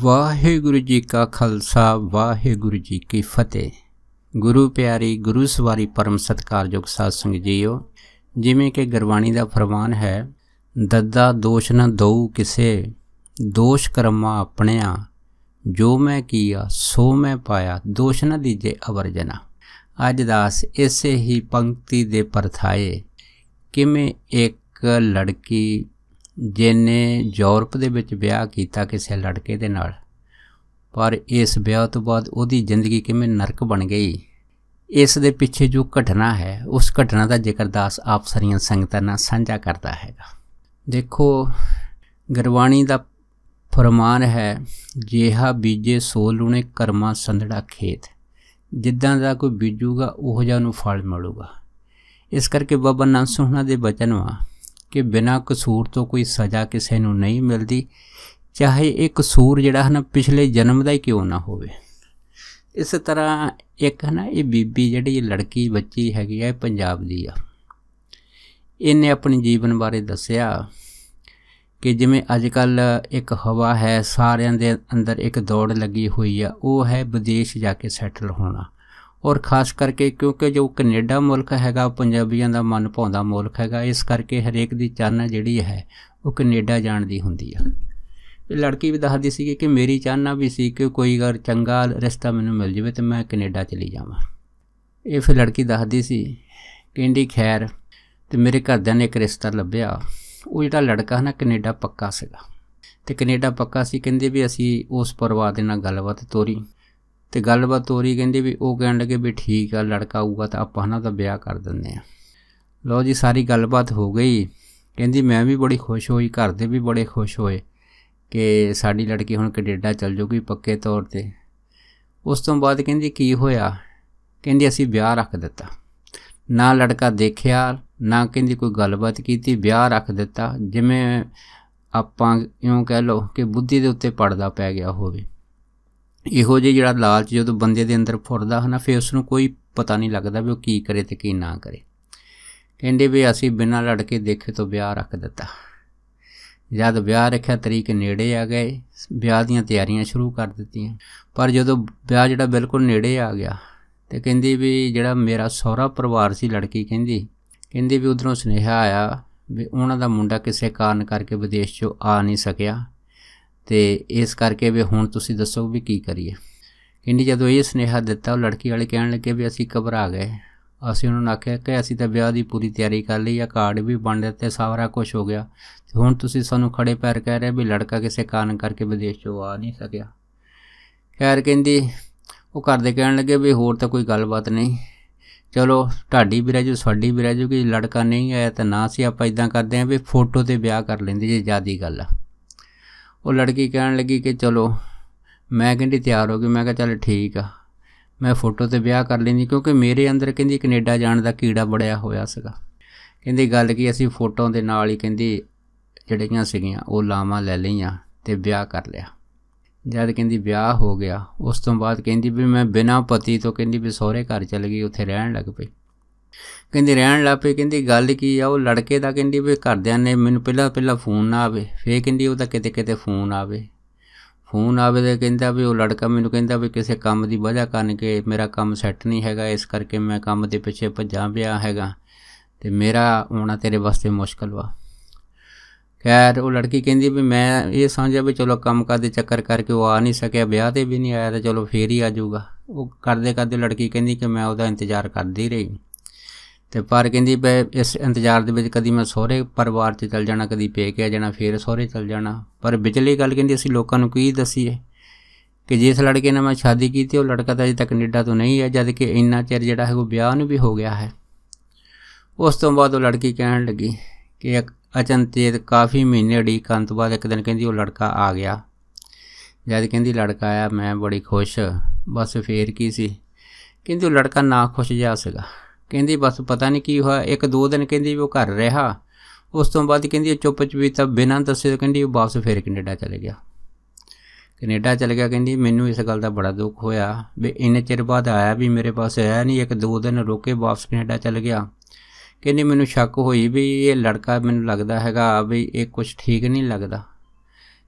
ਵਾਹਿਗੁਰੂ ਜੀ ਕਾ ਖਾਲਸਾ ਵਾਹਿਗੁਰੂ ਜੀ ਕੀ ਫਤਿਹ ਗੁਰੂ ਪਿਆਰੀ ਗੁਰੂ ਸਵਾਰੀ ਪਰਮ ਸਤਕਾਰਯੋਗ ਸਾਧ ਸੰਗ ਜੀਓ ਜਿਵੇਂ ਕਿ ਗੁਰਬਾਣੀ ਦਾ ਫਰਮਾਨ ਹੈ ਦੱਦਾ ਦੋਸ਼ ਨ ਦਉ ਕਿਸੇ ਦੋਸ਼ ਕਰਮਾ ਆਪਣਿਆ ਜੋ ਮੈਂ ਕੀਆ ਸੋ ਮੈਂ ਪਾਇਆ ਦੋਸ਼ ਨ ਦੀਜੇ ਅਵਰਜਨਾ ਅੱਜ ਦਾਸ ਇਸੇ ਹੀ ਪੰਕਤੀ ਦੇ ਪਰਥਾਏ ਕਿਵੇਂ ਇੱਕ ਲੜਕੀ ਜਿਨੇ ਯੂਰਪ ਦੇ ਵਿੱਚ ਵਿਆਹ ਕੀਤਾ ਕਿਸੇ ਲੜਕੇ ਦੇ ਨਾਲ ਪਰ ਇਸ ਵਿਆਹ ਤੋਂ ਬਾਅਦ ਉਹਦੀ ਜ਼ਿੰਦਗੀ ਕਿਵੇਂ ਨਰਕ ਬਣ ਗਈ ਇਸ ਦੇ ਪਿੱਛੇ ਜੋ ਘਟਨਾ ਹੈ ਉਸ ਘਟਨਾ ਦਾ ਜ਼ਿਕਰ ਦਾਸ ਆਪ ਸਰੀਆਂ ਸੰਗਤਾਂ ਨਾਲ ਸਾਂਝਾ ਕਰਦਾ ਹੈਗਾ ਦੇਖੋ ਗੁਰਬਾਣੀ ਦਾ ਫਰਮਾਨ ਹੈ ਜੇਹਾ ਬੀਜੇ ਸੋ ਲੂਣੇ ਕਰਮਾ ਸੰਧੜਾ ਖੇਤ ਜਿੱਦਾਂ ਦਾ ਕੋਈ ਬੀਜੂਗਾ ਉਹ ਜਾਨੂੰ ਫਲ ਮਿਲੂਗਾ ਇਸ ਕਰਕੇ ਬਾਬਾ ਨਾਨਕ ਸੁਹਣਾ ਦੇ ਬਚਨ ਵਾ ਕਿ ਬਿਨਾਂ ਕਸੂਰ ਤੋਂ ਕੋਈ ਸਜ਼ਾ ਕਿਸੇ ਨੂੰ ਨਹੀਂ ਮਿਲਦੀ ਚਾਹੇ ਇਹ ਕਸੂਰ ਜਿਹੜਾ ਹਨ ਪਿਛਲੇ ਜਨਮ ਦਾ ਹੀ ਕਿਉਂ ਨਾ ਹੋਵੇ ਇਸ ਤਰ੍ਹਾਂ ਇੱਕ ਹਨ ਇਹ ਬੀਬੀ ਜਿਹੜੀ ਲੜਕੀ ਬੱਚੀ ਹੈਗੀ ਹੈ ਪੰਜਾਬ ਦੀ ਆ ਇਹਨੇ ਆਪਣੇ ਜੀਵਨ ਬਾਰੇ ਦੱਸਿਆ ਕਿ ਜਿਵੇਂ ਅੱਜ ਕੱਲ ਇੱਕ ਹਵਾ ਹੈ ਸਾਰਿਆਂ ਦੇ ਅੰਦਰ ਇੱਕ ਦੌੜ ਲੱਗੀ ਹੋਈ ਆ ਉਹ ਹੈ ਵਿਦੇਸ਼ ਜਾ ਕੇ ਸੈਟਲ ਹੋਣਾ ਔਰ ਖਾਸ ਕਰਕੇ ਕਿਉਂਕਿ ਜੋ ਕੈਨੇਡਾ ਮੁਲਕ ਹੈਗਾ ਪੰਜਾਬੀਆਂ ਦਾ ਮਨ ਪਾਉਂਦਾ ਮੁਲਕ ਹੈਗਾ ਇਸ ਕਰਕੇ ਹਰੇਕ ਦੀ ਚਾਹਨਾ ਜਿਹੜੀ ਹੈ ਉਹ ਕੈਨੇਡਾ ਜਾਣ ਦੀ ਹੁੰਦੀ ਆ ਇਹ ਲੜਕੀ ਵੀ ਦੱਸਦੀ ਸੀ ਕਿ ਮੇਰੀ ਚਾਹਨਾ ਵੀ ਸੀ ਕਿ ਕੋਈ ਗਰ ਚੰਗਾ ਰਸਤਾ ਮੈਨੂੰ ਮਿਲ ਜਾਵੇ ਤੇ ਮੈਂ ਕੈਨੇਡਾ ਚਲੀ ਜਾਵਾਂ ਇਹ ਫਿਰ ਲੜਕੀ ਦੱਸਦੀ ਸੀ ਕਹਿੰਦੀ ਖੈਰ ਤੇ ਮੇਰੇ ਘਰਦਿਆਂ ਨੇ ਇੱਕ ਰਿਸ਼ਤਾ ਲੱਭਿਆ ਉਹ ਜਿਹੜਾ ਲੜਕਾ ਨਾ ਕੈਨੇਡਾ ਪੱਕਾ ਸੀਗਾ ਤੇ ਕੈਨੇਡਾ ਪੱਕਾ ਸੀ ਕਹਿੰਦੇ ਵੀ ਅਸੀਂ ਉਸ ਪਰਿਵਾਰ ਦੇ ਨਾਲ ਗੱਲਬਾਤ ਤੋਰੀ ਤੇ ਗੱਲਬਾਤ ਹੋ ਰਹੀ ਕਹਿੰਦੇ ਵੀ ਉਹ ਕਹਿਣ ਲੱਗੇ ਵੀ ਠੀਕ ਆ ਲੜਕਾ ਆਊਗਾ ਤਾਂ ਆਪਾਂ ਉਹਨਾਂ ਦਾ ਵਿਆਹ ਕਰ ਦਿੰਦੇ ਆ ਲੋ ਜੀ ਸਾਰੀ ਗੱਲਬਾਤ ਹੋ ਗਈ ਕਹਿੰਦੀ ਮੈਂ ਵੀ ਬੜੀ ਖੁਸ਼ ਹੋਈ ਘਰ ਦੇ ਵੀ ਬੜੇ ਖੁਸ਼ ਹੋਏ ਕਿ ਸਾਡੀ ਲੜਕੀ ਹੁਣ ਕੈਨੇਡਾ ਚਲ ਜੂਗੀ ਪੱਕੇ ਤੌਰ ਤੇ ਉਸ ਤੋਂ ਬਾਅਦ ਕਹਿੰਦੀ ਕੀ ਹੋਇਆ ਕਹਿੰਦੀ ਅਸੀਂ ਵਿਆਹ ਰੱਖ ਦਿੱਤਾ ਨਾ ਲੜਕਾ ਦੇਖਿਆ ਨਾ ਕਹਿੰਦੀ ਕੋਈ ਗੱਲਬਾਤ ਕੀਤੀ ਵਿਆਹ ਰੱਖ ਦਿੱਤਾ ਜਿਵੇਂ ਆਪਾਂ ਇਉਂ ਕਹਿ ਲਓ ਕਿ ਬੁੱਧੀ ਦੇ ਉੱਤੇ ਪੜਦਾ ਪੈ ਗਿਆ ਹੋਵੇ ਇਹੋ ਜਿਹਾ ਜਿਹੜਾ ਲਾਲਚ ਜਦੋਂ ਬੰਦੇ ਦੇ ਅੰਦਰ ਫੁਰਦਾ ਹਨਾ ਫਿਰ ਉਸ ਨੂੰ ਕੋਈ ਪਤਾ ਨਹੀਂ ਲੱਗਦਾ ਵੀ ਉਹ ਕੀ ਕਰੇ ਤੇ ਕੀ ਨਾ ਕਰੇ ਕਹਿੰਦੇ ਵੀ ਅਸੀਂ ਬਿਨਾਂ ਲੜ ਕੇ ਦੇਖੇ ਤੋਂ ਵਿਆਹ ਰੱਖ ਦਿੱਤਾ ਜਦ ਵਿਆਹ ਰੱਖਿਆ ਤਰੀਕ ਨੇੜੇ ਆ ਗਏ ਵਿਆਹ ਦੀਆਂ ਤਿਆਰੀਆਂ ਸ਼ੁਰੂ ਕਰ ਦਿੱਤੀਆਂ ਪਰ ਜਦੋਂ ਵਿਆਹ ਜਿਹੜਾ ਬਿਲਕੁਲ ਨੇੜੇ ਆ ਗਿਆ ਤੇ ਕਹਿੰਦੀ ਵੀ ਜਿਹੜਾ ਮੇਰਾ ਸਹੁਰਾ ਪਰਿਵਾਰ ਸੀ ਲੜਕੀ ਕਹਿੰਦੀ ਕਹਿੰਦੀ ਵੀ ਉਧਰੋਂ ਸੁਨੇਹਾ ਆਇਆ ਵੀ ਉਹਨਾਂ ਦਾ ਮੁੰਡਾ ਕਿਸੇ ਕਾਰਨ ਕਰਕੇ ਵਿਦੇਸ਼ ਚੋਂ ਆ ਨਹੀਂ ਸਕਿਆ ਤੇ ਇਸ ਕਰਕੇ ਵੀ ਹੁਣ ਤੁਸੀਂ ਦੱਸੋ ਵੀ ਕੀ ਕਰੀਏ ਕਿੰਨੀ ਜਦੋਂ ਇਹ ਸਨੇਹਾ ਦਿੱਤਾ ਉਹ ਲੜਕੀ ਵਾਲੇ ਕਹਿਣ ਲੱਗੇ ਵੀ ਅਸੀਂ ਘਬਰਾ ਗਏ ਅਸੀਂ ਉਹਨਾਂ ਨੂੰ ਆਖਿਆ ਕਿ ਅਸੀਂ ਤਾਂ ਵਿਆਹ ਦੀ ਪੂਰੀ ਤਿਆਰੀ ਕਰ ਲਈ ਆ ਕਾਰਡ ਵੀ ਬਣ ਦਿੱਤੇ ਸਾਰਾ ਕੁਝ ਹੋ ਗਿਆ ਤੇ ਹੁਣ ਤੁਸੀਂ ਸਾਨੂੰ ਖੜੇ ਪੈਰ ਕਹਿ ਰਹੇ ਵੀ ਲੜਕਾ ਕਿਸੇ ਕਾਰਨ ਕਰਕੇ ਵਿਦੇਸ਼ ਚੋਂ ਆ ਨਹੀਂ ਸਕਿਆ ਖੈਰ ਕਹਿੰਦੀ ਉਹ ਕਰਦੇ ਕਹਿਣ ਲੱਗੇ ਵੀ ਹੋਰ ਤਾਂ ਕੋਈ ਗੱਲਬਾਤ ਨਹੀਂ ਚਲੋ ਢਾਡੀ ਵੀ ਰਹਿ ਜੂ ਸਾਡੀ ਵੀ ਰਹਿ ਜੂ ਕਿ ਲੜਕਾ ਨਹੀਂ ਆਇਆ ਤਾਂ ਨਾ ਸੀ ਆਪਾਂ ਇਦਾਂ ਕਰਦੇ ਆ ਵੀ ਫੋਟੋ ਤੇ ਵਿਆਹ ਕਰ ਲੈਂਦੇ ਜੇ ਜਿਆਦੀ ਗੱਲ ਆ ਉਹ ਲੜਕੀ ਕਹਿਣ ਲੱਗੀ ਕਿ ਚਲੋ ਮੈਂ ਕਹਿੰਦੀ ਤਿਆਰ ਹੋ ਗਈ ਮੈਂ ਕਿਹਾ ਚੱਲ ਠੀਕ ਆ ਮੈਂ ਫੋਟੋ ਤੇ ਵਿਆਹ ਕਰ ਲੈਂਦੀ ਕਿਉਂਕਿ ਮੇਰੇ ਅੰਦਰ ਕਹਿੰਦੀ ਕੈਨੇਡਾ ਜਾਣ ਦਾ ਕੀੜਾ ਬੜਿਆ ਹੋਇਆ ਸੀਗਾ ਕਹਿੰਦੀ ਗੱਲ ਕੀ ਅਸੀਂ ਫੋਟੋ ਦੇ ਨਾਲ ਹੀ ਕਹਿੰਦੀ ਜਿਹੜੀਆਂ ਸੀਗੀਆਂ ਉਹ ਲਾਵਾਂ ਲੈ ਲਈਆਂ ਤੇ ਵਿਆਹ ਕਰ ਲਿਆ ਜਦ ਕਹਿੰਦੀ ਵਿਆਹ ਹੋ ਗਿਆ ਉਸ ਤੋਂ ਬਾਅਦ ਕਹਿੰਦੀ ਵੀ ਮੈਂ ਬਿਨਾਂ ਪਤੀ ਤੋਂ ਕਹਿੰਦੀ ਵੀ ਸਹੁਰੇ ਘਰ ਚਲ ਗਈ ਉੱਥੇ ਰਹਿਣ ਲੱਗ ਪਈ ਕਹਿੰਦੀ ਰਹਿਣ ਲੱਗ ਪਈ ਕਹਿੰਦੀ ਗੱਲ ਕੀ ਆ ਉਹ ਲੜਕੇ ਦਾ ਕਹਿੰਦੀ ਵੀ ਘਰਦਿਆਂ ਨੇ ਮੈਨੂੰ ਪਹਿਲਾਂ ਪਹਿਲਾਂ ਫੋਨ ਨਾ ਆਵੇ ਫੇਰ ਕਹਿੰਦੀ ਉਹਦਾ ਕਿਤੇ ਕਿਤੇ ਫੋਨ ਆਵੇ ਫੋਨ ਆਵੇ ਤੇ ਕਹਿੰਦਾ ਵੀ ਉਹ ਲੜਕਾ ਮੈਨੂੰ ਕਹਿੰਦਾ ਵੀ ਕਿਸੇ ਕੰਮ ਦੀ ਵਜ੍ਹਾ ਕਰਨ ਕੇ ਮੇਰਾ ਕੰਮ ਸੈੱਟ ਨਹੀਂ ਹੈਗਾ ਇਸ ਕਰਕੇ ਮੈਂ ਕੰਮ ਦੇ ਪਿੱਛੇ ਭੱਜਾਂ ਪਿਆ ਹੈਗਾ ਤੇ ਮੇਰਾ ਆਉਣਾ ਤੇਰੇ ਵਾਸਤੇ ਮੁਸ਼ਕਲ ਵਾ ਖੈਰ ਉਹ ਲੜਕੀ ਕਹਿੰਦੀ ਵੀ ਮੈਂ ਇਹ ਸਮਝਿਆ ਵੀ ਚਲੋ ਕੰਮ ਕਰਦੇ ਚੱਕਰ ਕਰਕੇ ਉਹ ਆ ਨਹੀਂ ਸਕਿਆ ਵਿਆਹ ਤੇ ਵੀ ਨਹੀਂ ਆਇਆ ਤੇ ਚਲੋ ਫੇਰ ਹੀ ਆ ਜਾਊਗਾ ਉਹ ਕਰਦੇ ਕਰਦੇ ਲੜਕੀ ਕਹਿੰਦੀ ਕਿ ਮੈਂ ਉਹਦਾ ਇੰਤਜ਼ਾਰ ਕਰਦੀ ਰਹੀ ਤੇ ਪਰ ਕਹਿੰਦੀ ਬਈ ਇਸ ਇੰਤਜ਼ਾਰ ਦੇ ਵਿੱਚ ਕਦੀ ਮੈਂ ਸਹੁਰੇ ਪਰਿਵਾਰ ਤੇ ਚਲ ਜਾਣਾ ਕਦੀ ਪੇਕੇ ਆ ਜਾਣਾ ਫੇਰ ਸਹੁਰੇ ਚਲ ਜਾਣਾ ਪਰ ਵਿਚਲੀ ਗੱਲ ਕਹਿੰਦੀ ਅਸੀਂ ਲੋਕਾਂ ਨੂੰ ਕੀ ਦਸੀਏ ਕਿ ਜਿਸ ਲੜਕੇ ਨਾਲ ਮੈਂ ਸ਼ਾਦੀ ਕੀਤੀ ਉਹ ਲੜਕਾ ਤਾਂ ਅਜੇ ਤੱਕ ਕੈਨੇਡਾ ਤੋਂ ਨਹੀਂ ਹੈ ਜਦ ਕਿ ਇੰਨਾ ਚਿਰ ਜਿਹੜਾ ਹੈ ਉਹ ਵਿਆਹ ਨੂੰ ਵੀ ਹੋ ਗਿਆ ਹੈ ਉਸ ਤੋਂ ਬਾਅਦ ਉਹ ਲੜਕੀ ਕਹਿਣ ਲੱਗੀ ਕਿ ਅਚਨਚੇਤ ਕਾਫੀ ਮਹੀਨੇ ਅੜੀ ਕੰਤ ਬਾਅਦ ਇੱਕ ਦਿਨ ਕਹਿੰਦੀ ਉਹ ਲੜਕਾ ਆ ਗਿਆ ਜਦ ਕਹਿੰਦੀ ਲੜਕਾ ਆਇਆ ਮੈਂ ਬੜੀ ਖੁਸ਼ ਬਸ ਫੇਰ ਕੀ ਸੀ ਕਹਿੰਦੀ ਉਹ ਲੜਕਾ ਨਾ ਖੁਸ਼ ਜਾ ਸਕਾ ਕਹਿੰਦੀ ਬਸ ਪਤਾ ਨਹੀਂ ਕੀ ਹੋਇਆ ਇੱਕ ਦੋ ਦਿਨ ਕਹਿੰਦੀ ਉਹ ਘਰ ਰਿਹਾ ਉਸ ਤੋਂ ਬਾਅਦ ਕਹਿੰਦੀ ਚੁੱਪ ਤਾਂ ਬਿਨਾਂ ਦੱਸੇ ਕਹਿੰਦੀ ਉਹ ਵਾਪਸ ਫੇਰ ਕੈਨੇਡਾ ਚਲੇ ਗਿਆ ਕੈਨੇਡਾ ਚਲੇ ਗਿਆ ਕਹਿੰਦੀ ਮੈਨੂੰ ਇਸ ਗੱਲ ਦਾ ਬੜਾ ਦੁੱਖ ਹੋਇਆ ਵੀ ਇੰਨੇ ਚਿਰ ਬਾਅਦ ਆਇਆ ਵੀ ਮੇਰੇ ਪਾਸ ਆਇਆ ਨਹੀਂ ਇੱਕ ਦੋ ਦਿਨ ਰੋਕੇ ਵਾਪਸ ਕੈਨੇਡਾ ਚਲੇ ਗਿਆ ਕਹਿੰਦੀ ਮੈਨੂੰ ਸ਼ੱਕ ਹੋਈ ਵੀ ਇਹ ਲੜਕਾ ਮੈਨੂੰ ਲੱਗਦਾ ਹੈਗਾ ਵੀ ਇਹ ਕੁਝ ਠੀਕ ਨਹੀਂ ਲੱਗਦਾ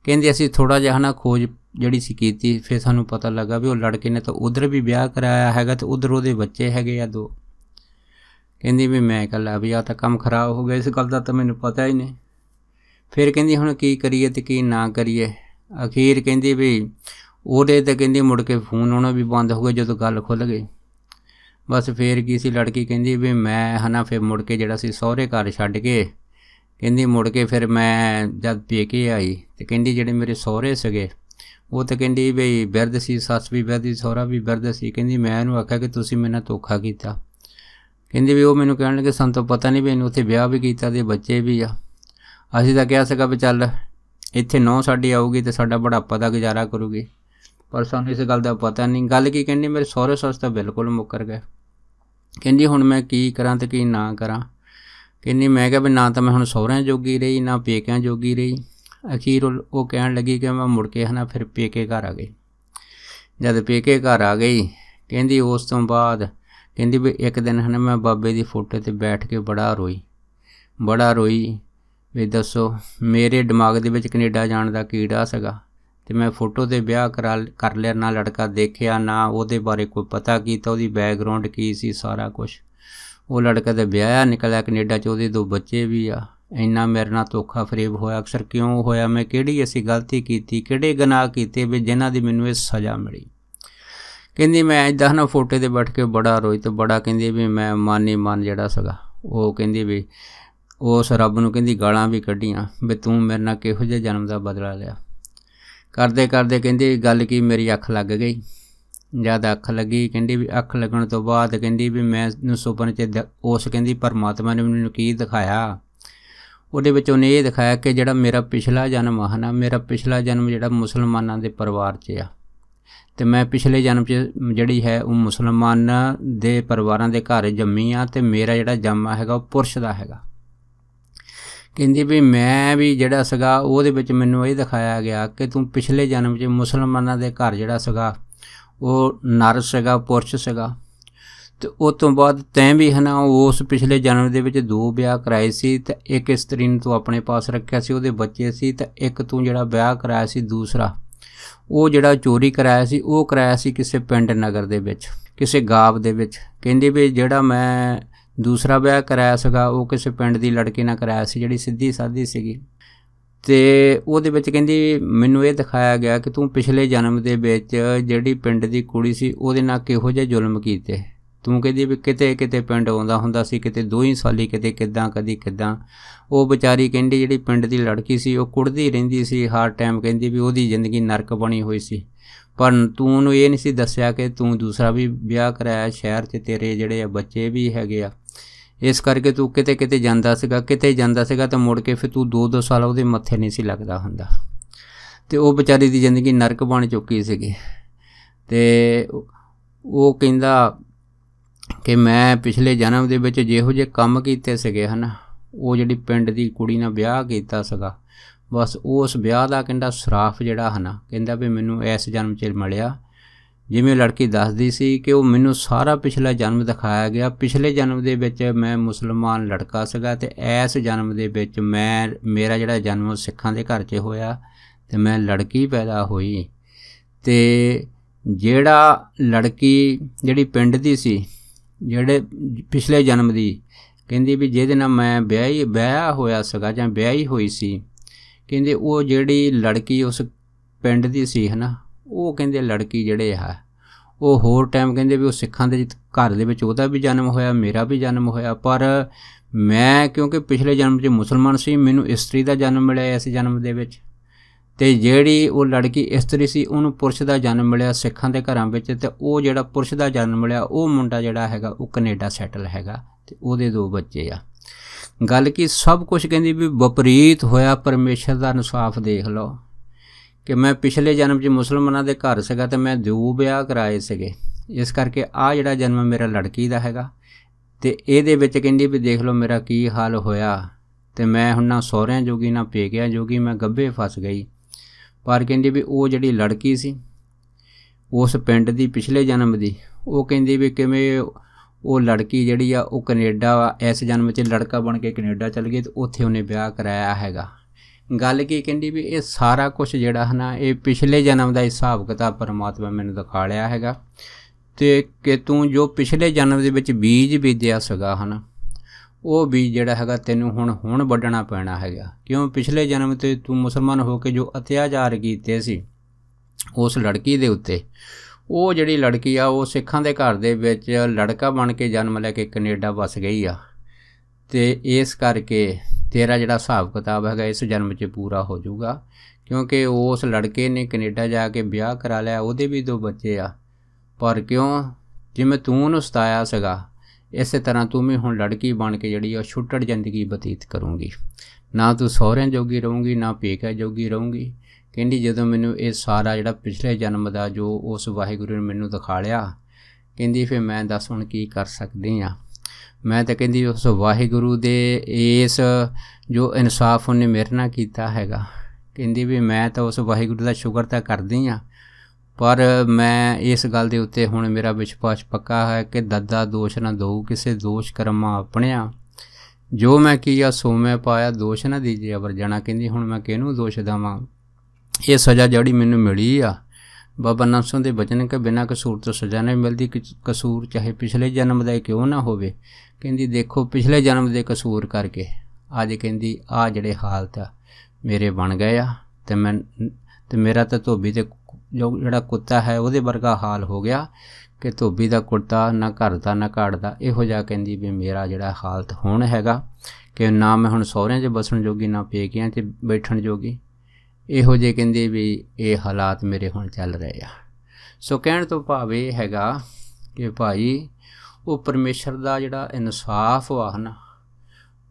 ਕਹਿੰਦੀ ਅਸੀਂ ਥੋੜਾ ਜਿਹਾ ਨਾ ਖੋਜ ਜਿਹੜੀ ਸੀ ਕੀਤੀ ਫਿਰ ਸਾਨੂੰ ਪਤਾ ਲੱਗਾ ਵੀ ਉਹ ਲੜਕੇ ਨੇ ਤਾਂ ਉਧਰ ਵੀ ਵਿਆਹ ਕਰਾਇਆ ਹੈਗਾ ਤੇ ਉਧਰ ਉਹਦੇ ਬੱਚੇ ਹੈਗੇ ਆ ਦੋ ਕਹਿੰਦੀ ਵੀ ਮੈਂ ਆ ਵੀ ਆ ਤਾਂ ਕੰਮ ਖਰਾਬ ਹੋ ਗਿਆ ਇਸ ਗੱਲ ਦਾ ਤਾਂ ਮੈਨੂੰ ਪਤਾ ਹੀ ਨਹੀਂ ਫਿਰ ਕਹਿੰਦੀ ਹੁਣ ਕੀ ਕਰੀਏ ਤੇ ਕੀ ਨਾ ਕਰੀਏ ਅਖੀਰ ਕਹਿੰਦੀ ਵੀ ਉਹਦੇ ਤੇ ਕਹਿੰਦੀ ਮੁੜ ਕੇ ਫੋਨ ਆਉਣਾ ਵੀ ਬੰਦ ਹੋ ਗਿਆ ਜਦੋਂ ਗੱਲ ਖੁੱਲ ਗਈ ਬਸ ਫੇਰ ਕੀ ਸੀ ਲੜਕੀ ਕਹਿੰਦੀ ਵੀ ਮੈਂ ਹਨਾ ਫੇਰ ਮੁੜ ਕੇ ਜਿਹੜਾ ਸੀ ਸਹੁਰੇ ਘਰ ਛੱਡ ਕੇ ਕਹਿੰਦੀ ਮੁੜ ਕੇ ਫਿਰ ਮੈਂ ਜਦ ਕੇ ਆਈ ਤੇ ਕਹਿੰਦੀ ਜਿਹੜੇ ਮੇਰੇ ਸਹੁਰੇ ਸੀਗੇ ਉਹ ਤੇ ਕਹਿੰਦੀ ਵੀ ਬਿਰਦ ਸੀ ਸੱਸ ਵੀ ਬਿਰਦੀ ਸੀ ਸਹੁਰਾ ਵੀ ਬਿਰਦ ਸੀ ਕਹਿੰਦੀ ਮੈਂ ਇਹਨੂੰ ਆਖਿਆ ਕਿ ਤੁਸੀਂ ਮੇਰੇ ਨਾਲ ਧੋਖਾ ਕੀਤਾ ਕਹਿੰਦੇ ਵੀ ਉਹ ਮੈਨੂੰ ਕਹਿਣ ਲੱਗੇ ਸਾਨੂੰ ਤਾਂ ਪਤਾ ਨਹੀਂ ਵੀ ਇਹਨੂੰ ਉੱਥੇ ਵਿਆਹ ਵੀ ਕੀਤਾ ਤੇ ਬੱਚੇ ਵੀ ਆ ਅਸੀਂ ਤਾਂ ਕਿਹਾ ਸੀਗਾ ਵੀ ਚੱਲ ਇੱਥੇ ਨੌ ਸਾਡੀ ਆਊਗੀ ਤੇ ਸਾਡਾ ਬੜਾਪਾ ਦਾ ਗੁਜ਼ਾਰਾ ਕਰੂਗੀ ਪਰ ਸਾਨੂੰ ਇਸ ਗੱਲ ਦਾ ਪਤਾ ਨਹੀਂ ਗੱਲ ਕੀ ਕਹਿੰਦੀ ਮੇਰੇ ਸਹੁਰੇ ਸੱਸ ਤਾਂ ਬਿਲਕੁਲ ਮੁੱਕਰ ਗਏ ਕਹਿੰਦੀ ਹੁਣ ਮੈਂ ਕੀ ਕਰਾਂ ਤੇ ਕੀ ਨਾ ਕਰਾਂ ਕਹਿੰਦੀ ਮੈਂ ਕਿਹਾ ਵੀ ਨਾ ਤਾਂ ਮੈਂ ਹੁਣ ਸਹੁਰਿਆਂ ਜੋਗੀ ਰਹੀ ਨਾ ਪੇਕਿਆਂ ਜੋਗੀ ਰਹੀ ਅਖੀਰ ਉਹ ਕਹਿਣ ਲੱਗੀ ਕਿ ਮੈਂ ਮੁੜ ਕੇ ਹਨਾ ਫਿਰ ਪੇਕੇ ਘਰ ਆ ਗਈ ਜਦ ਪੇਕੇ ਘਰ ਆ ਗਈ ਕਹਿੰਦੀ ਉਸ ਤੋਂ ਬਾਅਦ ਕਹਿੰਦੀ ਵੀ ਇੱਕ ਦਿਨ ਹਨ ਮੈਂ ਬਾਬੇ ਦੀ ਫੋਟੋ ਤੇ ਬੈਠ ਕੇ ਬੜਾ ਰੋਈ ਬੜਾ ਰੋਈ ਵੀ ਦੱਸੋ ਮੇਰੇ ਦਿਮਾਗ ਦੇ ਵਿੱਚ ਕੈਨੇਡਾ ਜਾਣ ਦਾ ਕੀੜਾ ਸੀਗਾ ਤੇ ਮੈਂ ਫੋਟੋ ਤੇ ਵਿਆਹ ਕਰ ਲਿਆ ਨਾ ਲੜਕਾ ਦੇਖਿਆ ਨਾ ਉਹਦੇ ਬਾਰੇ ਕੋਈ ਪਤਾ ਕੀਤਾ ਉਹਦੀ ਬੈਕਗ੍ਰਾਉਂਡ ਕੀ ਸੀ ਸਾਰਾ ਕੁਝ ਉਹ ਲੜਕਾ ਤੇ ਵਿਆਹਿਆ ਨਿਕਲਿਆ ਕੈਨੇਡਾ ਚ ਉਹਦੇ ਦੋ ਬੱਚੇ ਵੀ ਆ ਇੰਨਾ ਮੇਰੇ ਨਾਲ ਧੋਖਾ ਫਰੇਬ ਹੋਇਆ ਅਕਸਰ ਕਿਉਂ ਹੋਇਆ ਮੈਂ ਕਿਹੜੀ ਅਸੀਂ ਗਲਤੀ ਕੀਤੀ ਕਿਹੜੇ ਗੁਨਾਹ ਕੀਤੇ ਵੀ ਜਿਨ੍ਹਾਂ ਦੀ ਮੈਨੂੰ ਇਹ ਸਜ਼ਾ ਮਿਲੀ ਕਹਿੰਦੀ ਮੈਂ ਇਦਾਂ ਨਾ ਫੋਟੇ ਤੇ ਬੈਠ ਕੇ ਬੜਾ ਰੋਈ ਤੇ ਬੜਾ ਕਹਿੰਦੀ ਵੀ ਮੈਂ ਮਾਨੀ ਮਨ ਜਿਹੜਾ ਸਗਾ ਉਹ ਕਹਿੰਦੀ ਵੀ ਉਸ ਰੱਬ ਨੂੰ ਕਹਿੰਦੀ ਗਾਲਾਂ ਵੀ ਕੱਢੀਆਂ ਵੀ ਤੂੰ ਮੇਰੇ ਨਾਲ ਕਿਹੋ ਜਿਹਾ ਜਨਮ ਦਾ ਬਦਲਾ ਲਿਆ ਕਰਦੇ ਕਰਦੇ ਕਹਿੰਦੀ ਗੱਲ ਕੀ ਮੇਰੀ ਅੱਖ ਲੱਗ ਗਈ ਜਦ ਅੱਖ ਲੱਗੀ ਕਹਿੰਦੀ ਵੀ ਅੱਖ ਲੱਗਣ ਤੋਂ ਬਾਅਦ ਕਹਿੰਦੀ ਵੀ ਮੈਂ ਨੂੰ ਸੁਪਨੇ 'ਚ ਉਸ ਕਹਿੰਦੀ ਪਰਮਾਤਮਾ ਨੇ ਮੈਨੂੰ ਕੀ ਦਿਖਾਇਆ ਉਹਦੇ ਵਿੱਚ ਉਹਨੇ ਇਹ ਦਿਖਾਇਆ ਕਿ ਜਿਹੜਾ ਮੇਰਾ ਪਿਛਲਾ ਜਨਮ ਆ ਨਾ ਮੇਰਾ ਪਿਛਲਾ ਜਨਮ ਜਿਹੜਾ ਮੁਸਲਮਾਨਾਂ ਦੇ ਪਰਿਵਾਰ 'ਚ ਆ ਤੇ ਮੈਂ ਪਿਛਲੇ ਜਨਮ 'ਚ ਜਿਹੜੀ ਹੈ ਉਹ ਮੁਸਲਮਾਨ ਦੇ ਪਰਿਵਾਰਾਂ ਦੇ ਘਰ ਜੰਮੀ ਆ ਤੇ ਮੇਰਾ ਜਿਹੜਾ ਜਮਾ ਹੈਗਾ ਉਹ ਪੁਰਸ਼ ਦਾ ਹੈਗਾ ਕਹਿੰਦੀ ਵੀ ਮੈਂ ਵੀ ਜਿਹੜਾ ਸਗਾ ਉਹਦੇ ਵਿੱਚ ਮੈਨੂੰ ਇਹ ਦਿਖਾਇਆ ਗਿਆ ਕਿ ਤੂੰ ਪਿਛਲੇ ਜਨਮ 'ਚ ਮੁਸਲਮਾਨਾਂ ਦੇ ਘਰ ਜਿਹੜਾ ਸਗਾ ਉਹ ਨਰ ਸਗਾ ਪੁਰਸ਼ ਸਗਾ ਤੇ ਉਸ ਤੋਂ ਬਾਅਦ ਤੈਂ ਵੀ ਹਨਾ ਉਸ ਪਿਛਲੇ ਜਨਮ ਦੇ ਵਿੱਚ ਦੋ ਵਿਆਹ ਕਰਾਏ ਸੀ ਤੇ ਇੱਕ ਇਸਤਰੀ ਨੂੰ ਤੂੰ ਆਪਣੇ ਪਾਸ ਰੱਖਿਆ ਸੀ ਉਹਦੇ ਬੱਚੇ ਸੀ ਤੇ ਇੱਕ ਤੂੰ ਜਿਹੜਾ ਵਿਆਹ ਕਰਾਇਆ ਸੀ ਦੂਸਰਾ ਉਹ ਜਿਹੜਾ ਚੋਰੀ ਕਰਾਇਆ ਸੀ ਉਹ ਕਰਾਇਆ ਸੀ ਕਿਸੇ ਪਿੰਡ ਨਗਰ ਦੇ ਵਿੱਚ ਕਿਸੇ ਗਾਵ ਦੇ ਵਿੱਚ ਕਹਿੰਦੇ ਵੀ ਜਿਹੜਾ ਮੈਂ ਦੂਸਰਾ ਵਿਆਹ ਕਰਾਇਆ ਸੀਗਾ ਉਹ ਕਿਸੇ ਪਿੰਡ ਦੀ ਲੜਕੀ ਨਾਲ ਕਰਾਇਆ ਸੀ ਜਿਹੜੀ ਸਿੱਧੀ ਸਾਦੀ ਸੀਗੀ ਤੇ ਉਹਦੇ ਵਿੱਚ ਕਹਿੰਦੀ ਮੈਨੂੰ ਇਹ ਦਿਖਾਇਆ ਗਿਆ ਕਿ ਤੂੰ ਪਿਛਲੇ ਜਨਮ ਦੇ ਵਿੱਚ ਜਿਹੜੀ ਪਿੰਡ ਦੀ ਕੁੜੀ ਸੀ ਉਹਦੇ ਨਾਲ ਕਿਹੋ ਜਿਹਾ ਜ਼ੁਲਮ ਕੀਤੇ ਤੂੰ ਕਹਿੰਦੀ ਵੀ ਕਿਤੇ ਕਿਤੇ ਪਿੰਡ ਆਉਂਦਾ ਹੁੰਦਾ ਸੀ ਕਿਤੇ ਦੋਹੀ ਸਾਲੀ ਕਿਤੇ ਕਿਦਾਂ ਕਦੀ ਕਿਦਾਂ ਉਹ ਵਿਚਾਰੀ ਕਹਿੰਦੀ ਜਿਹੜੀ ਪਿੰਡ ਦੀ ਲੜਕੀ ਸੀ ਉਹ ਕੁੜਦੀ ਰਹਿੰਦੀ ਸੀ ਹਰ ਟਾਈਮ ਕਹਿੰਦੀ ਵੀ ਉਹਦੀ ਜ਼ਿੰਦਗੀ ਨਰਕ ਬਣੀ ਹੋਈ ਸੀ ਪਰ ਤੂੰ ਉਹਨੂੰ ਇਹ ਨਹੀਂ ਸੀ ਦੱਸਿਆ ਕਿ ਤੂੰ ਦੂਸਰਾ ਵੀ ਵਿਆਹ ਕਰਾਇਆ ਸ਼ਹਿਰ 'ਚ ਤੇਰੇ ਜਿਹੜੇ ਬੱਚੇ ਵੀ ਹੈਗੇ ਆ ਇਸ ਕਰਕੇ ਤੂੰ ਕਿਤੇ ਕਿਤੇ ਜਾਂਦਾ ਸੀਗਾ ਕਿਤੇ ਜਾਂਦਾ ਸੀਗਾ ਤਾਂ ਮੁੜ ਕੇ ਫਿਰ ਤੂੰ 2-2 ਸਾਲ ਉਹਦੇ ਮੱਥੇ ਨਹੀਂ ਸੀ ਲੱਗਦਾ ਹੁੰਦਾ ਤੇ ਉਹ ਵਿਚਾਰੀ ਦੀ ਜ਼ਿੰਦਗੀ ਨਰਕ ਬਣ ਚੁੱਕੀ ਸੀਗੀ ਤੇ ਉਹ ਕਹਿੰਦਾ ਕਿ ਮੈਂ ਪਿਛਲੇ ਜਨਮ ਦੇ ਵਿੱਚ ਜਿਹੋ ਜਿਹੇ ਕੰਮ ਕੀਤੇ ਸੀਗੇ ਹਨ ਉਹ ਜਿਹੜੀ ਪਿੰਡ ਦੀ ਕੁੜੀ ਨਾਲ ਵਿਆਹ ਕੀਤਾ ਸੀਗਾ ਬਸ ਉਸ ਵਿਆਹ ਦਾ ਕਹਿੰਦਾ ਸਰਾਫ ਜਿਹੜਾ ਹਨਾ ਕਹਿੰਦਾ ਵੀ ਮੈਨੂੰ ਇਸ ਜਨਮ 'ਚ ਮਿਲਿਆ ਜਿਵੇਂ ਲੜਕੀ ਦੱਸਦੀ ਸੀ ਕਿ ਉਹ ਮੈਨੂੰ ਸਾਰਾ ਪਿਛਲਾ ਜਨਮ ਦਿਖਾਇਆ ਗਿਆ ਪਿਛਲੇ ਜਨਮ ਦੇ ਵਿੱਚ ਮੈਂ ਮੁਸਲਮਾਨ ਲੜਕਾ ਸੀਗਾ ਤੇ ਇਸ ਜਨਮ ਦੇ ਵਿੱਚ ਮੈਂ ਮੇਰਾ ਜਿਹੜਾ ਜਨਮ ਸਿੱਖਾਂ ਦੇ ਘਰ 'ਚ ਹੋਇਆ ਤੇ ਮੈਂ ਲੜਕੀ ਪੈਦਾ ਹੋਈ ਤੇ ਜਿਹੜਾ ਲੜਕੀ ਜਿਹੜੀ ਪਿੰਡ ਦੀ ਸੀ ਜਿਹੜੇ ਪਿਛਲੇ ਜਨਮ ਦੀ ਕਹਿੰਦੀ ਵੀ ਜਿਹਦੇ ਨਾਲ ਮੈਂ ਵਿਆਹ ਹੀ ਵਿਆਹ ਹੋਇਆ ਸੀਗਾ ਜਾਂ ਵਿਆਹ ਹੀ ਹੋਈ ਸੀ ਕਹਿੰਦੇ ਉਹ ਜਿਹੜੀ ਲੜਕੀ ਉਸ ਪਿੰਡ ਦੀ ਸੀ ਹਨਾ ਉਹ ਕਹਿੰਦੇ ਲੜਕੀ ਜਿਹੜੇ ਆ ਉਹ ਹੋਰ ਟਾਈਮ ਕਹਿੰਦੇ ਵੀ ਉਹ ਸਿੱਖਾਂ ਦੇ ਘਰ ਦੇ ਵਿੱਚ ਉਹਦਾ ਵੀ ਜਨਮ ਹੋਇਆ ਮੇਰਾ ਵੀ ਜਨਮ ਹੋਇਆ ਪਰ ਮੈਂ ਕਿਉਂਕਿ ਪਿਛਲੇ ਜਨਮ 'ਚ ਮੁਸਲਮਾਨ ਸੀ ਮੈਨੂੰ ਇਸਤਰੀ ਦਾ ਜਨਮ ਮਿਲਿਆ ਇਸ ਜਨਮ ਦੇ ਵਿੱਚ ਤੇ ਜਿਹੜੀ ਉਹ ਲੜਕੀ ਇਸਤਰੀ ਸੀ ਉਹਨੂੰ ਪੁਰਸ਼ ਦਾ ਜਨਮ ਮਿਲਿਆ ਸਿੱਖਾਂ ਦੇ ਘਰਾਂ ਵਿੱਚ ਤੇ ਉਹ ਜਿਹੜਾ ਪੁਰਸ਼ ਦਾ ਜਨਮ ਮਿਲਿਆ ਉਹ ਮੁੰਡਾ ਜਿਹੜਾ ਹੈਗਾ ਉਹ ਕੈਨੇਡਾ ਸੈਟਲ ਹੈਗਾ ਤੇ ਉਹਦੇ ਦੋ ਬੱਚੇ ਆ ਗੱਲ ਕੀ ਸਭ ਕੁਝ ਕਹਿੰਦੀ ਵੀ ਵਿਪਰੀਤ ਹੋਇਆ ਪਰਮੇਸ਼ਰ ਦਾ ਇਨਸਾਫ ਦੇਖ ਲਓ ਕਿ ਮੈਂ ਪਿਛਲੇ ਜਨਮ 'ਚ ਮੁਸਲਮਾਨਾਂ ਦੇ ਘਰ ਸੀਗਾ ਤੇ ਮੈਂ ਦੋ ਵਿਆਹ ਕਰਾਏ ਸੀਗੇ ਇਸ ਕਰਕੇ ਆ ਜਿਹੜਾ ਜਨਮ ਮੇਰਾ ਲੜਕੀ ਦਾ ਹੈਗਾ ਤੇ ਇਹਦੇ ਵਿੱਚ ਕਹਿੰਦੀ ਵੀ ਦੇਖ ਲਓ ਮੇਰਾ ਕੀ ਹਾਲ ਹੋਇਆ ਤੇ ਮੈਂ ਹੁਣ ਨਾ ਸੋਹਰਿਆਂ ਜੋਗੀ ਨਾ ਪੇਕਿਆਂ ਜੋਗੀ ਮੈਂ ਗੱਭੇ ਫਸ ਗਈ ਪਰ ਕਹਿੰਦੇ ਵੀ ਉਹ ਜਿਹੜੀ ਲੜਕੀ ਸੀ ਉਸ ਪਿੰਡ ਦੀ ਪਿਛਲੇ ਜਨਮ ਦੀ ਉਹ ਕਹਿੰਦੀ ਵੀ ਕਿਵੇਂ ਉਹ ਲੜਕੀ ਜਿਹੜੀ ਆ ਉਹ ਕੈਨੇਡਾ ਇਸ ਜਨਮ 'ਚ ਲੜਕਾ ਬਣ ਕੇ ਕੈਨੇਡਾ ਚਲ ਗਈ ਤੇ ਉੱਥੇ ਉਹਨੇ ਵਿਆਹ ਕਰਾਇਆ ਹੈਗਾ ਗੱਲ ਕੀ ਕਹਿੰਦੀ ਵੀ ਇਹ ਸਾਰਾ ਕੁਝ ਜਿਹੜਾ ਹਨਾ ਇਹ ਪਿਛਲੇ ਜਨਮ ਦਾ ਹਿਸਾਬ ਕਿਤਾਬ ਪਰਮਾਤਮਾ ਮੈਨੂੰ ਦਿਖਾ ਲਿਆ ਹੈਗਾ ਤੇ ਕਿ ਤੂੰ ਜੋ ਪਿਛਲੇ ਜਨਮ ਦੇ ਵਿੱਚ ਬੀਜ ਬੀਜਿਆ ਸੀਗਾ ਹਨਾ ਉਹ ਵੀ ਜਿਹੜਾ ਹੈਗਾ ਤੈਨੂੰ ਹੁਣ ਹੁਣ ਵੱਢਣਾ ਪੈਣਾ ਹੈਗਾ ਕਿਉਂ ਪਿਛਲੇ ਜਨਮ ਤੇ ਤੂੰ ਮੁਸਲਮਾਨ ਹੋ ਕੇ ਜੋ ਅਤਿਆਚਾਰ ਕੀਤੇ ਸੀ ਉਸ ਲੜਕੀ ਦੇ ਉੱਤੇ ਉਹ ਜਿਹੜੀ ਲੜਕੀ ਆ ਉਹ ਸਿੱਖਾਂ ਦੇ ਘਰ ਦੇ ਵਿੱਚ ਲੜਕਾ ਬਣ ਕੇ ਜਨਮ ਲੈ ਕੇ ਕੈਨੇਡਾ ਵਸ ਗਈ ਆ ਤੇ ਇਸ ਕਰਕੇ ਤੇਰਾ ਜਿਹੜਾ ਹਿਸਾਬ ਕਿਤਾਬ ਹੈਗਾ ਇਸ ਜਨਮ 'ਚ ਪੂਰਾ ਹੋ ਜਾਊਗਾ ਕਿਉਂਕਿ ਉਸ ਲੜਕੇ ਨੇ ਕੈਨੇਡਾ ਜਾ ਕੇ ਵਿਆਹ ਕਰਾ ਲਿਆ ਉਹਦੇ ਵੀ ਦੋ ਬੱਚੇ ਆ ਪਰ ਕਿਉਂ ਜਿਵੇਂ ਤੂੰ ਉਹਨੂੰ ਸਤਾਇਆ ਸੀਗਾ ਇਸੇ ਤਰ੍ਹਾਂ ਤੂੰ ਵੀ ਹੁਣ ਲੜਕੀ ਬਣ ਕੇ ਜਿਹੜੀ ਉਹ ਛੁੱਟੜ ਜ਼ਿੰਦਗੀ ਬਤੀਤ ਕਰੂੰਗੀ ਨਾ ਤੂੰ ਸਹੁਰਿਆਂ ਜੋਗੀ ਰਹੂੰਗੀ ਨਾ ਪੇਕਿਆਂ ਜੋਗੀ ਰਹੂੰਗੀ ਕਹਿੰਦੀ ਜਦੋਂ ਮੈਨੂੰ ਇਹ ਸਾਰਾ ਜਿਹੜਾ ਪਿਛਲੇ ਜਨਮ ਦਾ ਜੋ ਉਸ ਵਾਹਿਗੁਰੂ ਨੇ ਮੈਨੂੰ ਦਿਖਾ ਲਿਆ ਕਹਿੰਦੀ ਫੇ ਮੈਂ ਦੱਸ ਹੁਣ ਕੀ ਕਰ ਸਕਦੀ ਆ ਮੈਂ ਤਾਂ ਕਹਿੰਦੀ ਉਸ ਵਾਹਿਗੁਰੂ ਦੇ ਇਸ ਜੋ ਇਨਸਾਫ ਉਹਨੇ ਮੇਰੇ ਨਾਲ ਕੀਤਾ ਹੈਗਾ ਕਹਿੰਦੀ ਵੀ ਮੈਂ ਤਾਂ ਉਸ ਵਾਹਿਗੁਰੂ ਦਾ ਸ਼ੁਕਰ ਤਾਂ ਕਰਦੀ ਆ ਪਰ ਮੈਂ ਇਸ ਗੱਲ ਦੇ ਉੱਤੇ ਹੁਣ ਮੇਰਾ ਵਿਸ਼ਵਾਸ ਪੱਕਾ ਹੈ ਕਿ ਦੱਦਾ ਦੋਸ਼ ਨਾ ਦਊ ਕਿਸੇ ਦੋਸ਼ ਕਰਮਾ ਆਪਣਿਆ ਜੋ ਮੈਂ ਕੀਆ ਸੋ ਮੈਂ ਪਾਇਆ ਦੋਸ਼ ਨਾ ਦੀਜੇ ਅਵਰ ਜਣਾ ਕਹਿੰਦੀ ਹੁਣ ਮੈਂ ਕਿਹਨੂੰ ਦੋਸ਼ ਦਵਾਂ ਇਹ ਸਜ਼ਾ ਜਿਹੜੀ ਮੈਨੂੰ ਮਿਲੀ ਆ ਬਾਬਾ ਨਾਨਕ ਦੇ ਬਚਨ ਕਿ ਬਿਨਾਂ ਕਸੂਰ ਤੋਂ ਸਜ਼ਾ ਨਹੀਂ ਮਿਲਦੀ ਕਸੂਰ ਚਾਹੇ ਪਿਛਲੇ ਜਨਮ ਦਾ ਹੀ ਕਿਉਂ ਨਾ ਹੋਵੇ ਕਹਿੰਦੀ ਦੇਖੋ ਪਿਛਲੇ ਜਨਮ ਦੇ ਕਸੂਰ ਕਰਕੇ ਅੱਜ ਕਹਿੰਦੀ ਆ ਜਿਹੜੇ ਹਾਲਤ ਆ ਮੇਰੇ ਬਣ ਗਏ ਆ ਤੇ ਮੈਂ ਤੇ ਮੇਰਾ ਤਾਂ ਧੋਬੀ ਤੇ ਜੋ ਜਿਹੜਾ ਕੁੱਤਾ ਹੈ ਉਹਦੇ ਵਰਗਾ ਹਾਲ ਹੋ ਗਿਆ ਕਿ ਧੋਬੀ ਦਾ ਕੁੱਤਾ ਨਾ ਘਰ ਦਾ ਨਾ ਘਾੜ ਦਾ ਇਹੋ ਜਿਹਾ ਕਹਿੰਦੀ ਵੀ ਮੇਰਾ ਜਿਹੜਾ ਹਾਲਤ ਹੁਣ ਹੈਗਾ ਕਿ ਨਾ ਮੈਂ ਹੁਣ ਸਹੁਰਿਆਂ 'ਚ ਬਸਣ ਜੋਗੀ ਨਾ ਪੇਕਿਆਂ 'ਚ ਬੈਠਣ ਜੋਗੀ ਇਹੋ ਜੇ ਕਹਿੰਦੀ ਵੀ ਇਹ ਹਾਲਾਤ ਮੇਰੇ ਹੁਣ ਚੱਲ ਰਹੇ ਆ ਸੋ ਕਹਿਣ ਤੋਂ ਭਾਵ ਇਹ ਹੈਗਾ ਕਿ ਭਾਈ ਉਹ ਪਰਮੇਸ਼ਰ ਦਾ ਜਿਹੜਾ ਇਨਸਾਫ ਵਾ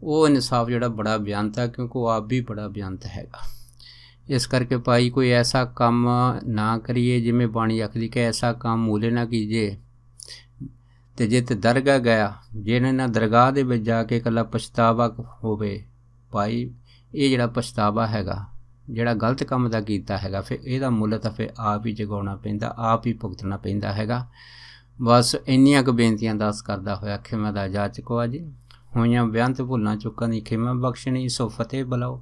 ਉਹ ਇਨਸਾਫ ਜਿਹੜਾ ਬੜਾ ਬਿਆਨਤਾ ਹੈ ਕਿਉਂਕਿ ਉਹ ਆਪ ਵੀ ਬੜਾ ਬਿਆਨਤਾ ਹੈਗਾ ਇਸ ਕਰਕੇ ਭਾਈ ਕੋਈ ਐਸਾ ਕੰਮ ਨਾ ਕਰੀਏ ਜਿਵੇਂ ਬਾਣੀ ਆਖਦੀ ਕਿ ਐਸਾ ਕੰਮ ਮੂਲੇ ਨਾ ਕੀਜੇ ਤੇ ਜੇ ਤੇ ਦਰਗਾ ਗਿਆ ਜਿਹਨੇ ਨਾ ਦਰਗਾਹ ਦੇ ਵਿੱਚ ਜਾ ਕੇ ਕੱਲਾ ਪਛਤਾਵਾ ਹੋਵੇ ਭਾਈ ਇਹ ਜਿਹੜਾ ਪਛਤਾਵਾ ਹੈਗਾ ਜਿਹੜਾ ਗਲਤ ਕੰਮ ਦਾ ਕੀਤਾ ਹੈਗਾ ਫਿਰ ਇਹਦਾ ਮੁੱਲ ਤਾਂ ਫਿਰ ਆਪ ਹੀ ਜਗਾਉਣਾ ਪੈਂਦਾ ਆਪ ਹੀ ਭੁਗਤਣਾ ਪੈਂਦਾ ਹੈਗਾ ਬਸ ਇੰਨੀਆਂ ਕੁ ਬੇਨਤੀਆਂ ਦਾਸ ਕਰਦਾ ਹੋਇਆ ਖਿਮਾ ਦਾ ਜਾ ਆ ਜੀ ਹੋਈਆਂ ਬਿਆੰਤ ਭੁੱਲਾਂ ਚੁੱਕਾਂ ਦੀ ਖਿਮਾ ਬਖਸ਼ਣੀ ਸੋ ਫਤਿਹ ਬਲਾਓ